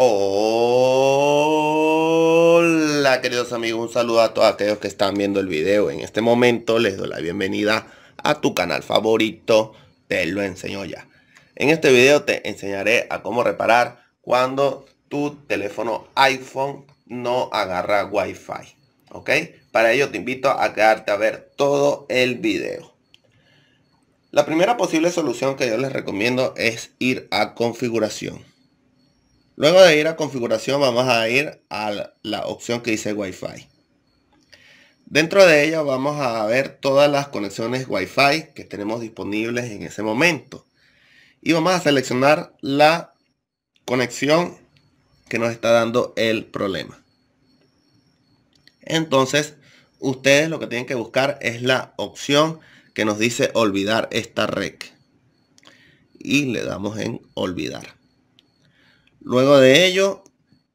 Hola queridos amigos, un saludo a todos aquellos que están viendo el video. En este momento les doy la bienvenida a tu canal favorito, te lo enseño ya. En este video te enseñaré a cómo reparar cuando tu teléfono iPhone no agarra Wi-Fi. ¿Ok? Para ello te invito a quedarte a ver todo el video. La primera posible solución que yo les recomiendo es ir a configuración Luego de ir a configuración vamos a ir a la opción que dice Wi-Fi. Dentro de ella vamos a ver todas las conexiones Wi-Fi que tenemos disponibles en ese momento. Y vamos a seleccionar la conexión que nos está dando el problema. Entonces, ustedes lo que tienen que buscar es la opción que nos dice olvidar esta red. Y le damos en olvidar. Luego de ello,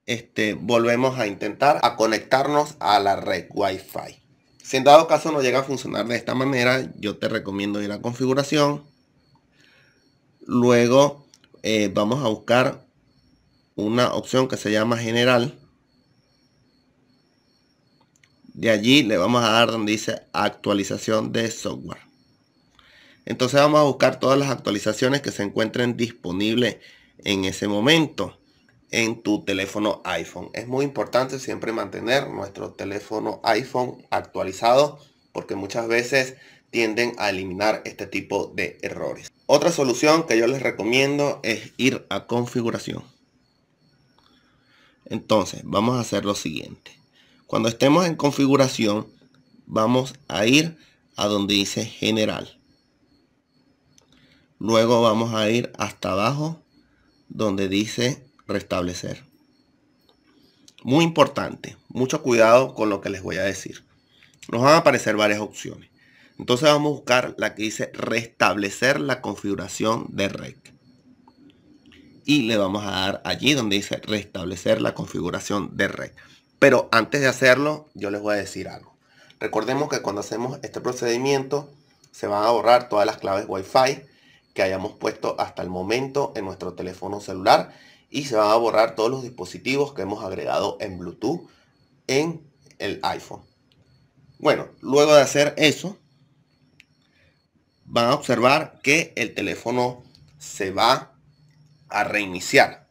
este, volvemos a intentar a conectarnos a la red Wi-Fi. Si en dado caso no llega a funcionar de esta manera, yo te recomiendo ir a configuración. Luego eh, vamos a buscar una opción que se llama general. De allí le vamos a dar donde dice actualización de software. Entonces vamos a buscar todas las actualizaciones que se encuentren disponibles en ese momento en tu teléfono iPhone. Es muy importante siempre mantener nuestro teléfono iPhone actualizado porque muchas veces tienden a eliminar este tipo de errores. Otra solución que yo les recomiendo es ir a configuración. Entonces, vamos a hacer lo siguiente. Cuando estemos en configuración, vamos a ir a donde dice general. Luego vamos a ir hasta abajo donde dice restablecer. Muy importante, mucho cuidado con lo que les voy a decir. Nos van a aparecer varias opciones. Entonces vamos a buscar la que dice restablecer la configuración de red. Y le vamos a dar allí donde dice restablecer la configuración de red. Pero antes de hacerlo, yo les voy a decir algo. Recordemos que cuando hacemos este procedimiento, se van a borrar todas las claves Wi-Fi que hayamos puesto hasta el momento en nuestro teléfono celular y se van a borrar todos los dispositivos que hemos agregado en Bluetooth en el iPhone. Bueno, luego de hacer eso, van a observar que el teléfono se va a reiniciar.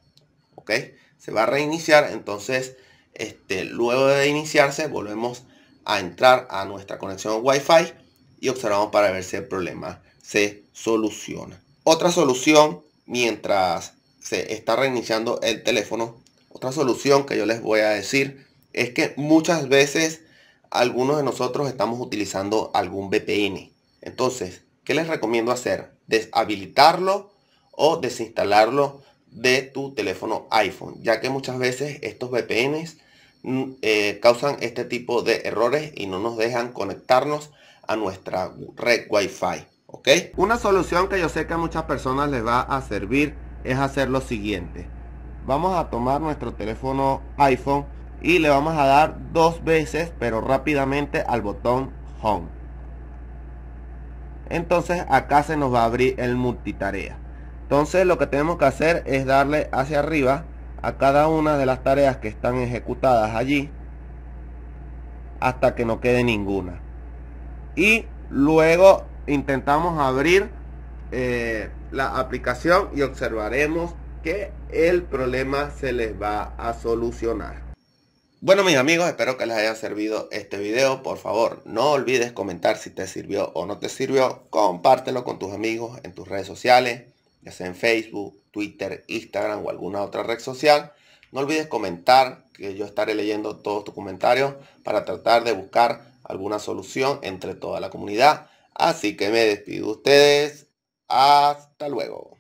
¿Ok? Se va a reiniciar, entonces, este, luego de iniciarse, volvemos a entrar a nuestra conexión Wi-Fi y observamos para ver si el problema se soluciona. Otra solución mientras se está reiniciando el teléfono, otra solución que yo les voy a decir es que muchas veces algunos de nosotros estamos utilizando algún VPN. Entonces, ¿qué les recomiendo hacer? Deshabilitarlo o desinstalarlo de tu teléfono iPhone, ya que muchas veces estos VPNs mm, eh, causan este tipo de errores y no nos dejan conectarnos a nuestra red Wi-Fi. Una solución que yo sé que a muchas personas les va a servir es hacer lo siguiente. Vamos a tomar nuestro teléfono iPhone y le vamos a dar dos veces, pero rápidamente al botón Home. Entonces acá se nos va a abrir el multitarea. Entonces lo que tenemos que hacer es darle hacia arriba a cada una de las tareas que están ejecutadas allí hasta que no quede ninguna. Y luego intentamos abrir eh, la aplicación y observaremos que el problema se les va a solucionar. Bueno mis amigos, espero que les haya servido este video. Por favor, no olvides comentar si te sirvió o no te sirvió. Compártelo con tus amigos en tus redes sociales, ya sea en Facebook, Twitter, Instagram o alguna otra red social. No olvides comentar, que yo estaré leyendo todos tus comentarios para tratar de buscar alguna solución entre toda la comunidad. Así que me despido de ustedes. Hasta luego.